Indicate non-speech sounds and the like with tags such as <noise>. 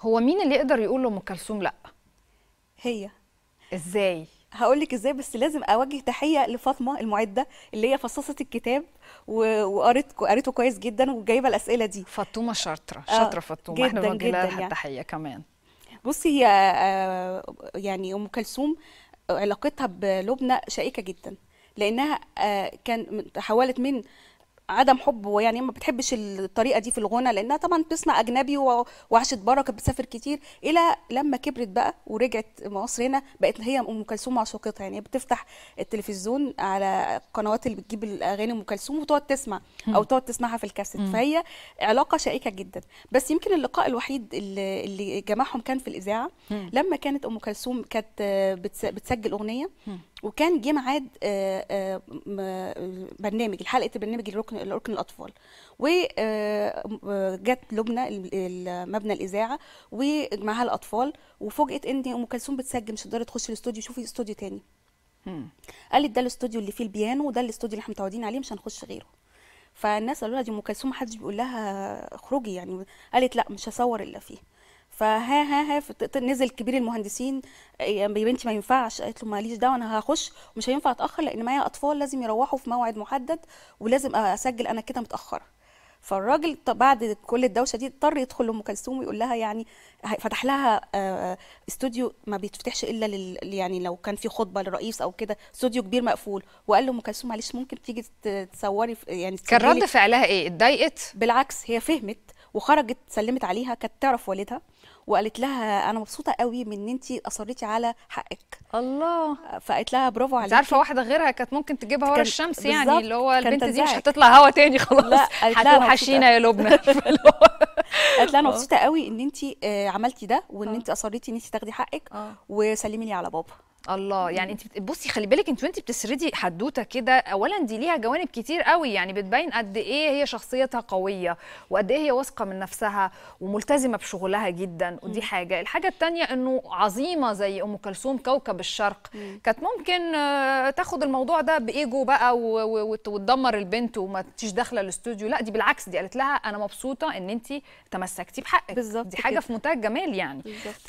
هو مين اللي يقدر يقول لام كلثوم لا هي ازاي هقول لك ازاي بس لازم اوجه تحيه لفاطمه المعده اللي هي فصصت الكتاب وقريت قريته كويس جدا وجايبه الاسئله دي فطومه شاطره آه، شاطره فطومه احنا بنوجه لها يعني. التحيه كمان بصي هي آه، يعني ام كلثوم علاقتها بلبنى شائكه جدا لانها آه، كان تحولت من عدم حب يعني ما بتحبش الطريقه دي في الغنى لانها طبعا بتسمع اجنبي وعاشت بره كانت بتسافر كتير الى لما كبرت بقى ورجعت مصر هنا بقت هي ام كلثوم معشوقتها يعني بتفتح التلفزيون على القنوات اللي بتجيب الاغاني ام كلثوم وتقعد تسمع او تقعد تسمعها في الكاسيت فهي علاقه شائكه جدا بس يمكن اللقاء الوحيد اللي, اللي جمعهم كان في الاذاعه لما كانت ام كلثوم كانت بتسجل اغنيه وكان جه ميعاد آه، آه، برنامج حلقه برنامج الركن الركن الاطفال وجت آه، لبنى مبنى الاذاعه ومعاها الاطفال وفوجئت ان ام كلثوم بتسجل مش قادره تخش الاستوديو شوفي استوديو تاني قالت ده الاستوديو اللي فيه البيانو وده الاستوديو اللي احنا متعودين عليه مش هنخش غيره فالناس قالوا لها دي ام كلثوم محدش بيقول لها اخرجي يعني قالت لا مش هصور الا فيه فها ها ها نزل كبير المهندسين آه، يا بنتي ما ينفعش قالت له ماليش دعوه انا هخش ومش هينفع اتاخر لان معايا اطفال لازم يروحوا في موعد محدد ولازم اسجل انا كده متاخره فالراجل بعد كل الدوشه دي اضطر يدخل لام كلثوم ويقول لها يعني فتح لها آه، آه، استوديو ما بيتفتحش الا لل يعني لو كان في خطبه للرئيس او كده استوديو كبير مقفول وقال له ام كلثوم معلش ممكن تيجي تصوري يعني كان رد فعلها ايه اتضايقت بالعكس هي فهمت وخرجت سلمت عليها كانت تعرف والدها وقالت لها انا مبسوطه قوي من ان انت اصريتي على حقك الله فقالت لها برافو عليكي عارفه واحده غيرها كانت ممكن تجيبها ورا الشمس يعني اللي هو البنت دي مش هتطلع هوا تاني خلاص لا هتوحشينا يا لبنى <laughs> <laughs> قالت لها انا مبسوطه آه. قوي ان انت آه، عملتي ده وان آه. انت اصريتي ان انت تاخدي حقك وسلمي لي على بابا الله يعني انت بصي خلي بالك انت وانت بتسردي حدوته كده اولا دي ليها جوانب كتير قوي يعني بتبين قد ايه هي شخصيتها قويه وقد ايه هي واثقه من نفسها وملتزمه بشغلها جدا ودي حاجه الحاجه الثانيه انه عظيمه زي ام كلثوم كوكب الشرق كانت ممكن آه، تاخد الموضوع ده بايجو بقى وتدمر البنت وما تيجيش داخله الاستوديو لا دي بالعكس دي قالت لها انا مبسوطه ان انت تمسكتي بحقك دي حاجه في منتهى الجمال يعني بالزبط.